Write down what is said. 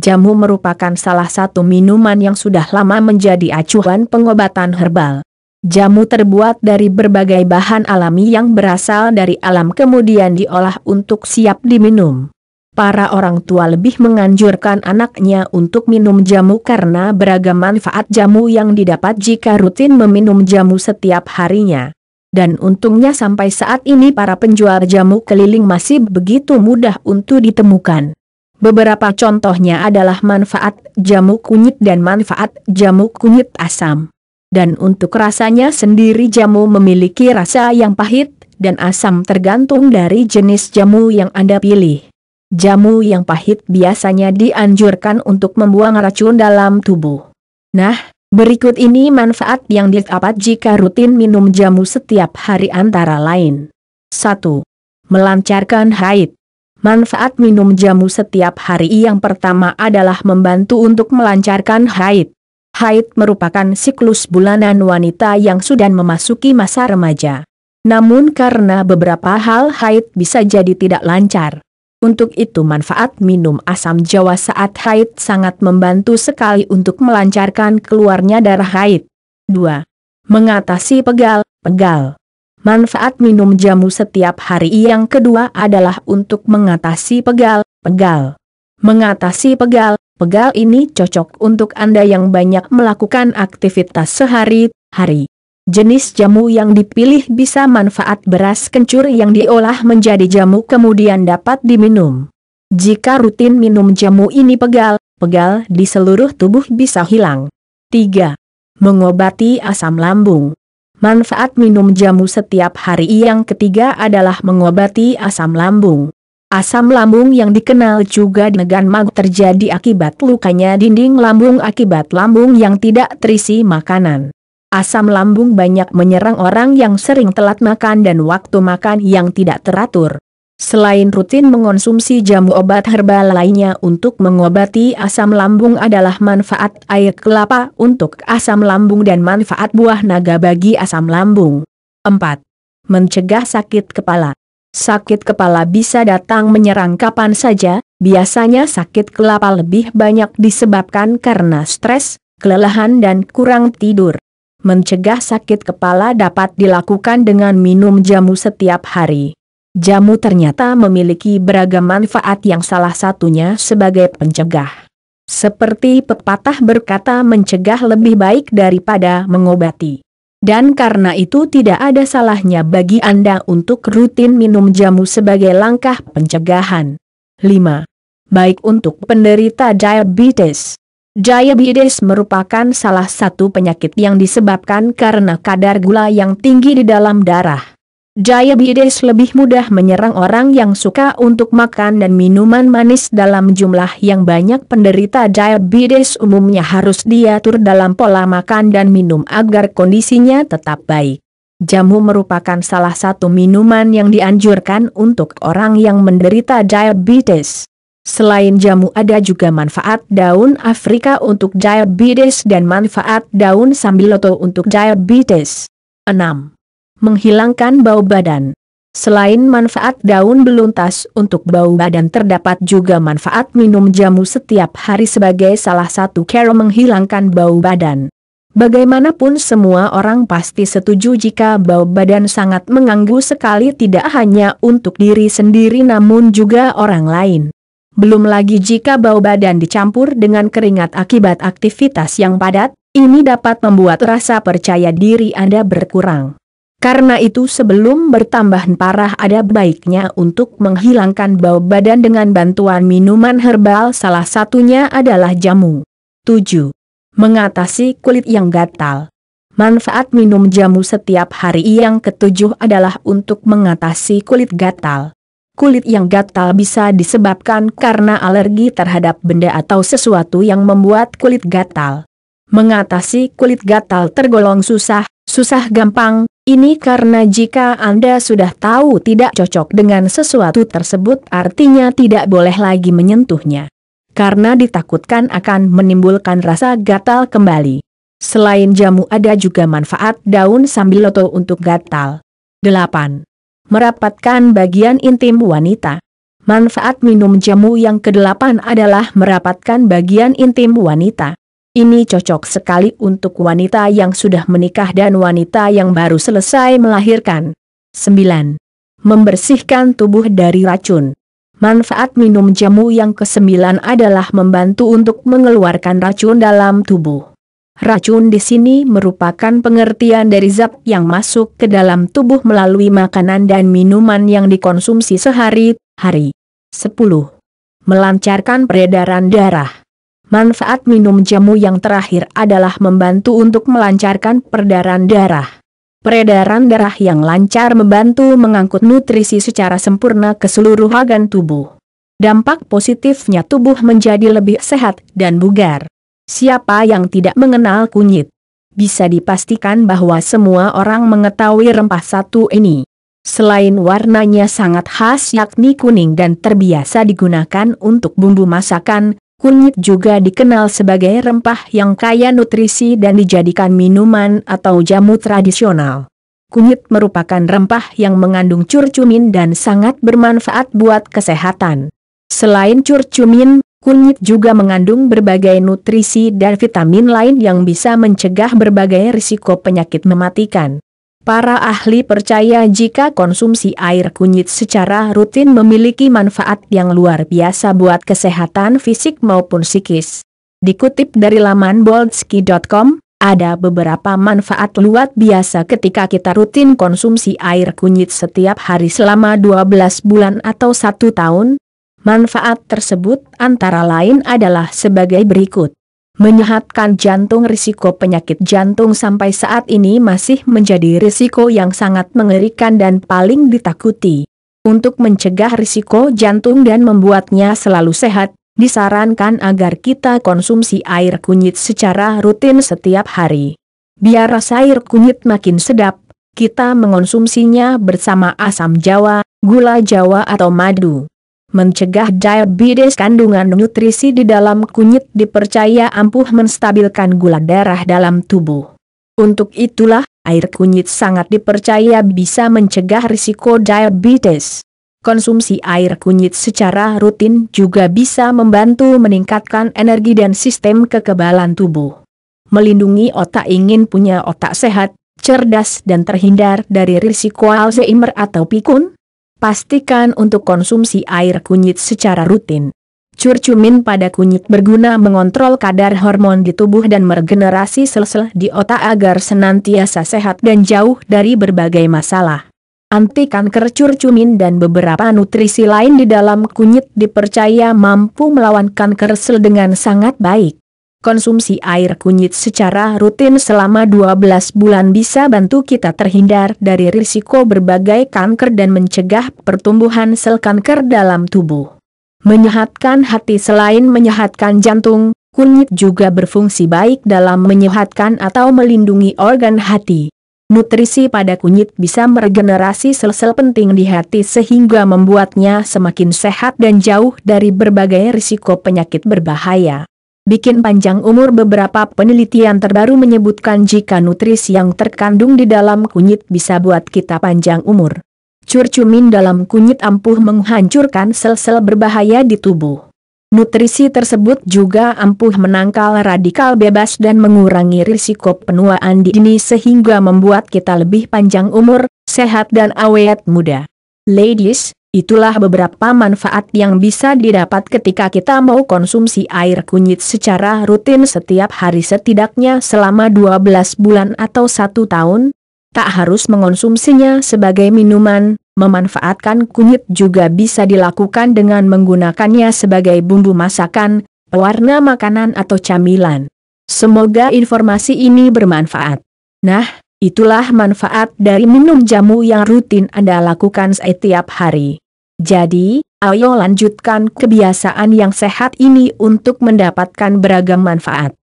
Jamu merupakan salah satu minuman yang sudah lama menjadi acuan pengobatan herbal. Jamu terbuat dari berbagai bahan alami yang berasal dari alam kemudian diolah untuk siap diminum. Para orang tua lebih menganjurkan anaknya untuk minum jamu karena beragam manfaat jamu yang didapat jika rutin meminum jamu setiap harinya. Dan untungnya sampai saat ini para penjual jamu keliling masih begitu mudah untuk ditemukan. Beberapa contohnya adalah manfaat jamu kunyit dan manfaat jamu kunyit asam. Dan untuk rasanya sendiri jamu memiliki rasa yang pahit dan asam tergantung dari jenis jamu yang Anda pilih. Jamu yang pahit biasanya dianjurkan untuk membuang racun dalam tubuh. Nah, berikut ini manfaat yang didapat jika rutin minum jamu setiap hari antara lain. 1. Melancarkan haid Manfaat minum jamu setiap hari yang pertama adalah membantu untuk melancarkan haid. Haid merupakan siklus bulanan wanita yang sudah memasuki masa remaja. Namun karena beberapa hal haid bisa jadi tidak lancar. Untuk itu manfaat minum asam jawa saat haid sangat membantu sekali untuk melancarkan keluarnya darah haid. 2. Mengatasi pegal, pegal. Manfaat minum jamu setiap hari yang kedua adalah untuk mengatasi pegal-pegal. Mengatasi pegal-pegal ini cocok untuk Anda yang banyak melakukan aktivitas sehari-hari. Jenis jamu yang dipilih bisa manfaat beras kencur yang diolah menjadi jamu kemudian dapat diminum. Jika rutin minum jamu ini pegal-pegal di seluruh tubuh bisa hilang. 3. Mengobati asam lambung Manfaat minum jamu setiap hari yang ketiga adalah mengobati asam lambung. Asam lambung yang dikenal juga dengan mag terjadi akibat lukanya dinding lambung akibat lambung yang tidak terisi makanan. Asam lambung banyak menyerang orang yang sering telat makan dan waktu makan yang tidak teratur. Selain rutin mengonsumsi jamu obat herbal lainnya untuk mengobati asam lambung adalah manfaat air kelapa untuk asam lambung dan manfaat buah naga bagi asam lambung. 4. Mencegah sakit kepala Sakit kepala bisa datang menyerang kapan saja, biasanya sakit kelapa lebih banyak disebabkan karena stres, kelelahan dan kurang tidur. Mencegah sakit kepala dapat dilakukan dengan minum jamu setiap hari. Jamu ternyata memiliki beragam manfaat yang salah satunya sebagai pencegah. Seperti pepatah berkata mencegah lebih baik daripada mengobati. Dan karena itu tidak ada salahnya bagi Anda untuk rutin minum jamu sebagai langkah pencegahan. 5. Baik untuk penderita diabetes. Diabetes merupakan salah satu penyakit yang disebabkan karena kadar gula yang tinggi di dalam darah. Jaya Bides lebih mudah menyerang orang yang suka untuk makan dan minuman manis dalam jumlah yang banyak penderita Jaya diabetes umumnya harus diatur dalam pola makan dan minum agar kondisinya tetap baik. Jamu merupakan salah satu minuman yang dianjurkan untuk orang yang menderita diabetes. Selain jamu ada juga manfaat daun Afrika untuk diabetes dan manfaat daun sambiloto untuk diabetes. 6 menghilangkan bau badan. Selain manfaat daun beluntas untuk bau badan terdapat juga manfaat minum jamu setiap hari sebagai salah satu cara menghilangkan bau badan. Bagaimanapun semua orang pasti setuju jika bau badan sangat mengganggu sekali tidak hanya untuk diri sendiri namun juga orang lain. Belum lagi jika bau badan dicampur dengan keringat akibat aktivitas yang padat, ini dapat membuat rasa percaya diri Anda berkurang. Karena itu sebelum bertambah parah ada baiknya untuk menghilangkan bau badan dengan bantuan minuman herbal salah satunya adalah jamu. 7. Mengatasi kulit yang gatal. Manfaat minum jamu setiap hari yang ketujuh adalah untuk mengatasi kulit gatal. Kulit yang gatal bisa disebabkan karena alergi terhadap benda atau sesuatu yang membuat kulit gatal. Mengatasi kulit gatal tergolong susah, susah gampang, ini karena jika Anda sudah tahu tidak cocok dengan sesuatu tersebut artinya tidak boleh lagi menyentuhnya. Karena ditakutkan akan menimbulkan rasa gatal kembali. Selain jamu ada juga manfaat daun sambiloto untuk gatal. 8. Merapatkan bagian intim wanita. Manfaat minum jamu yang kedelapan adalah merapatkan bagian intim wanita. Ini cocok sekali untuk wanita yang sudah menikah dan wanita yang baru selesai melahirkan. 9. Membersihkan tubuh dari racun. Manfaat minum jamu yang kesembilan adalah membantu untuk mengeluarkan racun dalam tubuh. Racun di sini merupakan pengertian dari zat yang masuk ke dalam tubuh melalui makanan dan minuman yang dikonsumsi sehari-hari. 10. Melancarkan peredaran darah. Manfaat minum jamu yang terakhir adalah membantu untuk melancarkan peredaran darah. Peredaran darah yang lancar membantu mengangkut nutrisi secara sempurna ke seluruh organ tubuh. Dampak positifnya tubuh menjadi lebih sehat dan bugar. Siapa yang tidak mengenal kunyit? Bisa dipastikan bahwa semua orang mengetahui rempah satu ini. Selain warnanya sangat khas yakni kuning dan terbiasa digunakan untuk bumbu masakan, Kunyit juga dikenal sebagai rempah yang kaya nutrisi dan dijadikan minuman atau jamu tradisional. Kunyit merupakan rempah yang mengandung curcumin dan sangat bermanfaat buat kesehatan. Selain curcumin, kunyit juga mengandung berbagai nutrisi dan vitamin lain yang bisa mencegah berbagai risiko penyakit mematikan. Para ahli percaya jika konsumsi air kunyit secara rutin memiliki manfaat yang luar biasa buat kesehatan fisik maupun psikis. Dikutip dari laman boldsky.com, ada beberapa manfaat luar biasa ketika kita rutin konsumsi air kunyit setiap hari selama 12 bulan atau satu tahun. Manfaat tersebut antara lain adalah sebagai berikut menyehatkan jantung risiko penyakit jantung sampai saat ini masih menjadi risiko yang sangat mengerikan dan paling ditakuti. Untuk mencegah risiko jantung dan membuatnya selalu sehat, disarankan agar kita konsumsi air kunyit secara rutin setiap hari. Biar rasa air kunyit makin sedap, kita mengonsumsinya bersama asam jawa, gula jawa atau madu. Mencegah diabetes kandungan nutrisi di dalam kunyit dipercaya ampuh menstabilkan gula darah dalam tubuh. Untuk itulah, air kunyit sangat dipercaya bisa mencegah risiko diabetes. Konsumsi air kunyit secara rutin juga bisa membantu meningkatkan energi dan sistem kekebalan tubuh. Melindungi otak ingin punya otak sehat, cerdas dan terhindar dari risiko Alzheimer atau pikun? Pastikan untuk konsumsi air kunyit secara rutin. Curcumin pada kunyit berguna mengontrol kadar hormon di tubuh dan meregenerasi sel-sel di otak agar senantiasa sehat dan jauh dari berbagai masalah. Anti kanker curcumin dan beberapa nutrisi lain di dalam kunyit dipercaya mampu melawan kanker sel dengan sangat baik. Konsumsi air kunyit secara rutin selama 12 bulan bisa bantu kita terhindar dari risiko berbagai kanker dan mencegah pertumbuhan sel kanker dalam tubuh. Menyehatkan hati selain menyehatkan jantung, kunyit juga berfungsi baik dalam menyehatkan atau melindungi organ hati. Nutrisi pada kunyit bisa meregenerasi sel-sel penting di hati sehingga membuatnya semakin sehat dan jauh dari berbagai risiko penyakit berbahaya bikin panjang umur beberapa penelitian terbaru menyebutkan jika nutrisi yang terkandung di dalam kunyit bisa buat kita panjang umur. Curcumin dalam kunyit ampuh menghancurkan sel-sel berbahaya di tubuh. Nutrisi tersebut juga ampuh menangkal radikal bebas dan mengurangi risiko penuaan di dini sehingga membuat kita lebih panjang umur, sehat dan awet muda. Ladies, Itulah beberapa manfaat yang bisa didapat ketika kita mau konsumsi air kunyit secara rutin setiap hari setidaknya selama 12 bulan atau satu tahun. Tak harus mengonsumsinya sebagai minuman, memanfaatkan kunyit juga bisa dilakukan dengan menggunakannya sebagai bumbu masakan, pewarna makanan atau camilan. Semoga informasi ini bermanfaat. Nah, itulah manfaat dari minum jamu yang rutin Anda lakukan setiap hari. Jadi, ayo lanjutkan kebiasaan yang sehat ini untuk mendapatkan beragam manfaat.